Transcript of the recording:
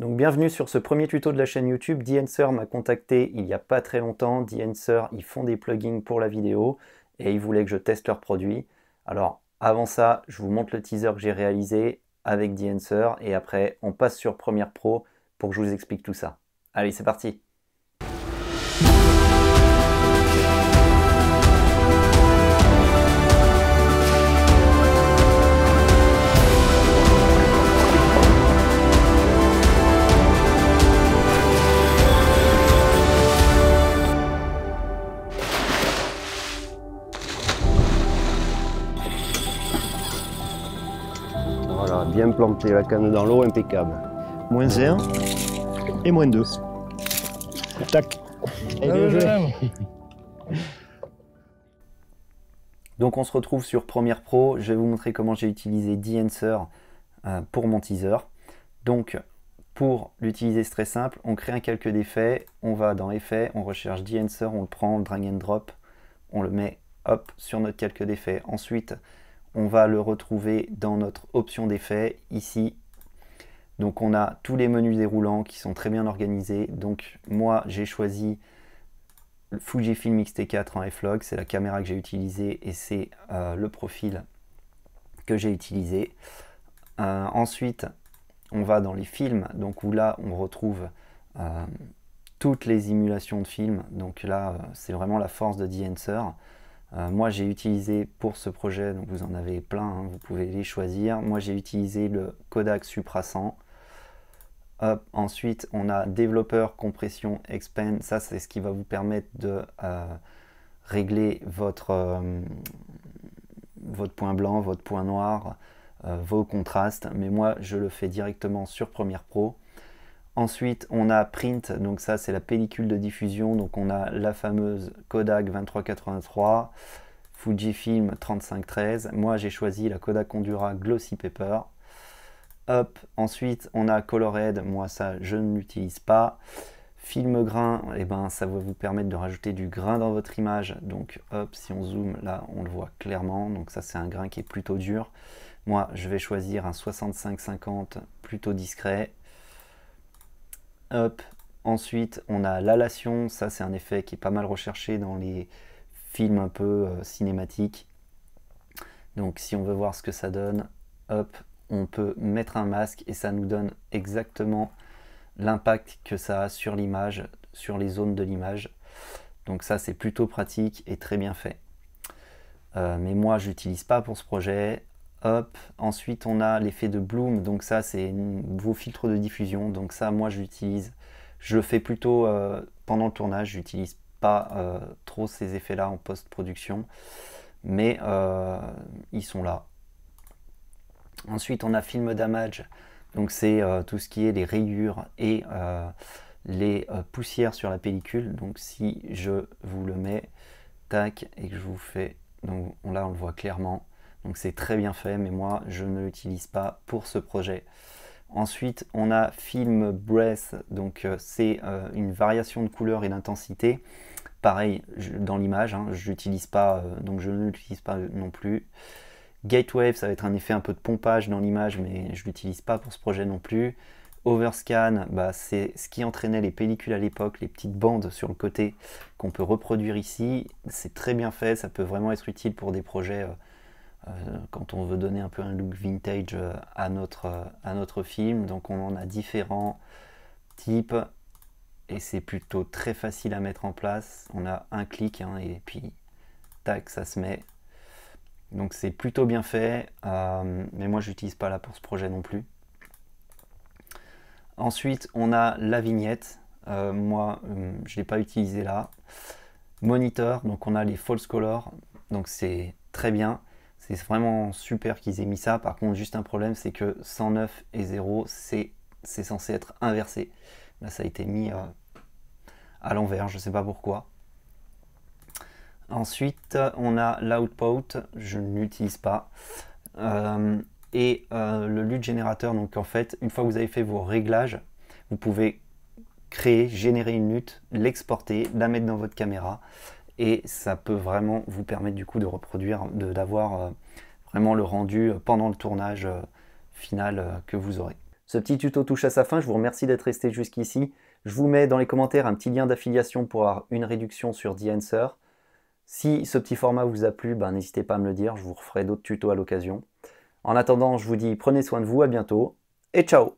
Donc bienvenue sur ce premier tuto de la chaîne YouTube. d m'a contacté il n'y a pas très longtemps. d ils font des plugins pour la vidéo et ils voulaient que je teste leurs produits. Alors avant ça, je vous montre le teaser que j'ai réalisé avec d et après on passe sur Premiere Pro pour que je vous explique tout ça. Allez, c'est parti Voilà, bien planté, la canne dans l'eau, impeccable. Moins 1 et moins 2. Tac. Ah Donc on se retrouve sur Premiere Pro, je vais vous montrer comment j'ai utilisé d euh, pour mon teaser. Donc pour l'utiliser c'est très simple, on crée un calque d'effet, on va dans effet, on recherche d on le prend, on drag and drop, on le met hop sur notre calque d'effet. Ensuite on va le retrouver dans notre option d'effet ici. Donc on a tous les menus déroulants qui sont très bien organisés. Donc moi j'ai choisi le Fujifilm X-T4 en F-Log, c'est la caméra que j'ai utilisée et c'est euh, le profil que j'ai utilisé. Euh, ensuite on va dans les films, donc où là on retrouve euh, toutes les émulations de films. Donc là c'est vraiment la force de The euh, moi, j'ai utilisé pour ce projet, donc vous en avez plein, hein, vous pouvez les choisir. Moi, j'ai utilisé le Kodak Supra 100. ensuite, on a développeur, compression, expand. Ça, c'est ce qui va vous permettre de euh, régler votre, euh, votre point blanc, votre point noir, vos contrastes. Mais moi, je le fais directement sur Premiere Pro. Ensuite, on a Print, donc ça c'est la pellicule de diffusion, donc on a la fameuse Kodak 2383, Fujifilm 3513. Moi j'ai choisi la Kodak Condura Glossy Paper. Hop, ensuite on a Colored, moi ça je ne l'utilise pas. Film grain, et eh ben ça va vous permettre de rajouter du grain dans votre image. Donc hop, si on zoome là, on le voit clairement. Donc ça c'est un grain qui est plutôt dur. Moi je vais choisir un 6550 plutôt discret. Ensuite, on a l'allation. Ça, c'est un effet qui est pas mal recherché dans les films un peu euh, cinématiques. Donc, si on veut voir ce que ça donne, hop, on peut mettre un masque et ça nous donne exactement l'impact que ça a sur l'image, sur les zones de l'image. Donc ça c'est plutôt pratique et très bien fait. Euh, mais moi je n'utilise pas pour ce projet. Ensuite, on a l'effet de Bloom. Donc ça, c'est vos filtres de diffusion. Donc ça, moi, j'utilise. Je fais plutôt euh, pendant le tournage. J'utilise pas euh, trop ces effets-là en post-production, mais euh, ils sont là. Ensuite, on a film damage. Donc c'est tout ce qui est les rayures et les poussières sur la pellicule. Donc si je vous le mets, tac, et que je vous fais, donc là on le voit clairement, donc c'est très bien fait, mais moi je ne l'utilise pas pour ce projet. Ensuite, on a Film Breath, donc euh, c'est euh, une variation de couleur et d'intensité. Pareil dans l'image, hein, je pas, euh, donc je ne l'utilise pas non plus. Gatewave, ça va être un effet un peu de pompage dans l'image, mais je ne l'utilise pas pour ce projet non plus. Overscan, bah, c'est ce qui entraînait les pellicules à l'époque, les petites bandes sur le côté qu'on peut reproduire ici. C'est très bien fait, ça peut vraiment être utile pour des projets euh, quand on veut donner un peu un look vintage euh, à notre, euh, à notre film. Donc on en a différents types et c'est plutôt très facile à mettre en place. On a un clic hein, et puis tac, ça se met. Donc c'est plutôt bien fait, mais moi j'utilise pas là pour ce projet non plus. Ensuite on a la vignette, moi je ne l'ai pas utilisé là. Monitor, donc on a les false colors, donc c'est très bien. C'est vraiment super qu'ils aient mis ça. Par contre, juste un problème, c'est que 109 et 0, c'est censé être inversé. Là, ça a été mis euh, à, l'envers, je ne sais pas pourquoi. Ensuite, on a l'output, je ne l'utilise pas. Euh, et euh, le lutte générateur, donc en fait, une fois que vous avez fait vos réglages, vous pouvez créer, générer une lutte, l'exporter, la mettre dans votre caméra et ça peut vraiment vous permettre du coup de reproduire, d'avoir euh, vraiment le rendu euh, pendant le tournage euh, final que vous aurez. Ce petit tuto touche à sa fin, je vous remercie d'être resté jusqu'ici. Je vous mets dans les commentaires un petit lien d'affiliation pour avoir une réduction sur The Si ce petit format vous a plu, ben, n'hésitez pas à me le dire, je vous referai d'autres tutos à l'occasion. En attendant, je vous dis prenez soin de vous, à bientôt et ciao